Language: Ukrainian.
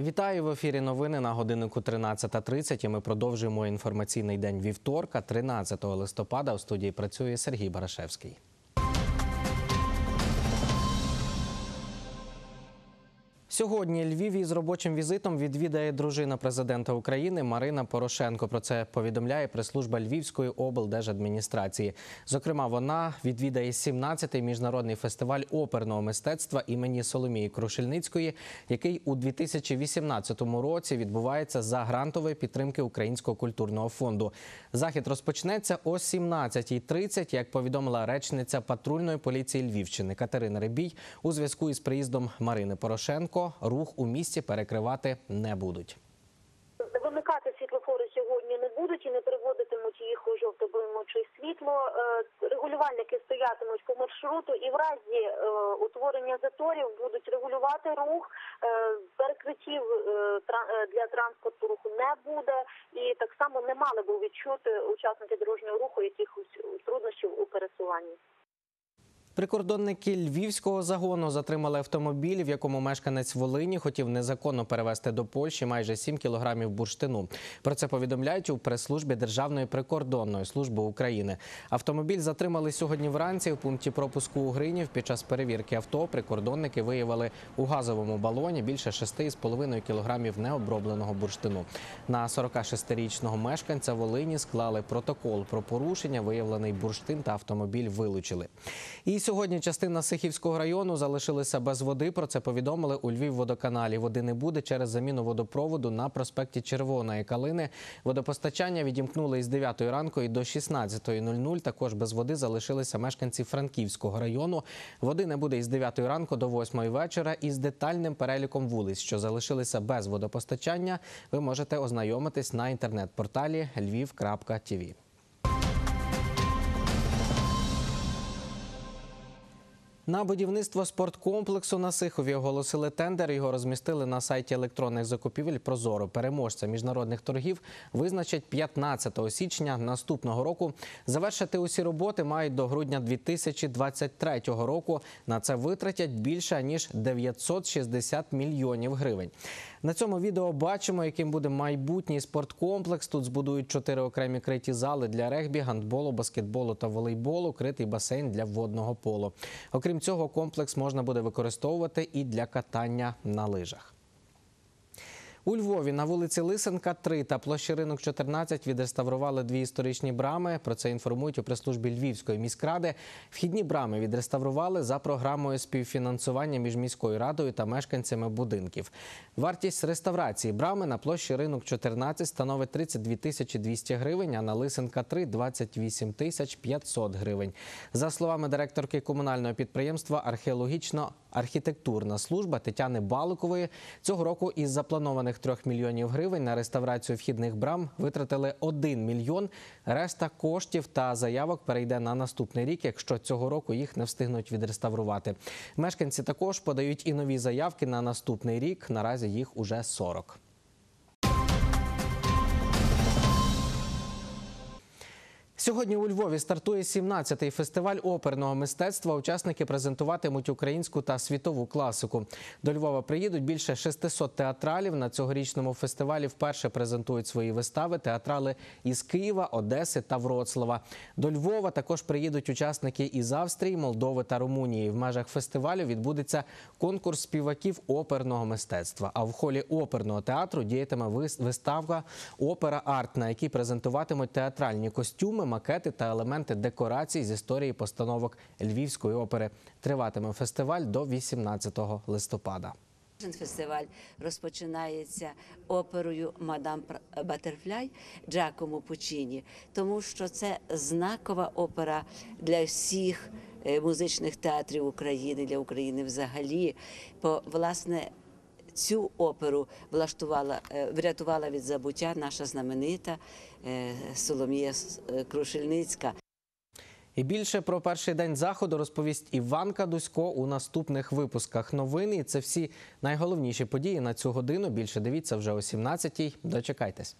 Вітаю в ефірі. Новини на годиннику 13.30. І Ми продовжуємо інформаційний день вівторка, 13 листопада. У студії працює Сергій Барашевський. Сьогодні Львів із робочим візитом відвідає дружина президента України Марина Порошенко. Про це повідомляє прес-служба Львівської облдержадміністрації. Зокрема, вона відвідає 17-й міжнародний фестиваль оперного мистецтва імені Соломії Крушельницької, який у 2018 році відбувається за грантової підтримки Українського культурного фонду. Захід розпочнеться о 17.30, як повідомила речниця патрульної поліції Львівщини Катерина Рибій у зв'язку із приїздом Марини Порошенко рух у місті перекривати не будуть. Вимикати світлофори сьогодні не будуть і не переводитимуть їх у жовто-блимуче світло. Е, регулювальники стоятимуть по маршруту і в разі е, утворення заторів будуть регулювати рух. Е, перекриттів е, для транспорту руху не буде, і так само не мали б відчути учасники дорожнього руху якихось труднощів у пересуванні. Прикордонники львівського загону затримали автомобіль, в якому мешканець Волині хотів незаконно перевезти до Польщі майже 7 кілограмів бурштину. Про це повідомляють у прес-службі Державної прикордонної служби України. Автомобіль затримали сьогодні вранці. в пункті пропуску Угринів під час перевірки авто прикордонники виявили у газовому балоні більше 6,5 кілограмів необробленого бурштину. На 46-річного мешканця Волині склали протокол про порушення. Виявлений бурштин та автомобіль вилучили. І Сьогодні частина Сихівського району залишилася без води. Про це повідомили у Львівводоканалі. Води не буде через заміну водопроводу на проспекті Червоної Калини. Водопостачання відімкнули із 9 ранку і до 16.00. Також без води залишилися мешканці Франківського району. Води не буде із 9 ранку до 8 вечора. І з детальним переліком вулиць, що залишилися без водопостачання, ви можете ознайомитись на інтернет-порталі lviv.tv. На будівництво спорткомплексу на Сихові оголосили тендер. Його розмістили на сайті електронних закупівель. Прозоро переможця міжнародних торгів визначать 15 січня наступного року. Завершити усі роботи мають до грудня 2023 року. На це витратять більше ніж 960 мільйонів гривень. На цьому відео бачимо, яким буде майбутній спорткомплекс. Тут збудують чотири окремі криті зали для регбі, гандболу, баскетболу та волейболу, критий басейн для водного полу. Окрім Крім цього, комплекс можна буде використовувати і для катання на лижах. У Львові на вулиці Лисенка, 3 та площі ринок 14 відреставрували дві історичні брами. Про це інформують у прес-службі Львівської міськради. Вхідні брами відреставрували за програмою співфінансування між міською радою та мешканцями будинків. Вартість реставрації брами на площі ринок 14 становить 32 тисячі 200 гривень, а на Лисенка 3 – 28 тисяч 500 гривень. За словами директорки комунального підприємства археологічно-архітектурна служба Тетяни Баликової, цього року із запланованих 3 мільйонів гривень на реставрацію вхідних брам витратили 1 мільйон. Решта коштів та заявок перейде на наступний рік, якщо цього року їх не встигнуть відреставрувати. Мешканці також подають і нові заявки на наступний рік. Наразі їх уже 40. Сьогодні у Львові стартує 17-й фестиваль оперного мистецтва. Учасники презентуватимуть українську та світову класику. До Львова приїдуть більше 600 театралів. На цьогорічному фестивалі вперше презентують свої вистави театрали із Києва, Одеси та Вроцлава. До Львова також приїдуть учасники із Австрії, Молдови та Румунії. В межах фестивалю відбудеться конкурс співаків оперного мистецтва. А в холі оперного театру діятиме виставка опера арт, на якій презентуватимуть театральні костюми макети та елементи декорацій з історії постановок Львівської опери. Триватиме фестиваль до 18 листопада. Фестиваль розпочинається оперою Мадам Батерфляй Джакому Пучіні, тому що це знакова опера для всіх е, музичних театрів України для України взагалі. По власне цю оперу влаштувала, е, врятувала від забуття наша знаменита е, Соломія е, Крушельницька. І більше про перший день заходу розповість Іванка Дусько у наступних випусках. Новини І це всі найголовніші події на цю годину. Більше дивіться вже о 17-й. Дочекайтесь.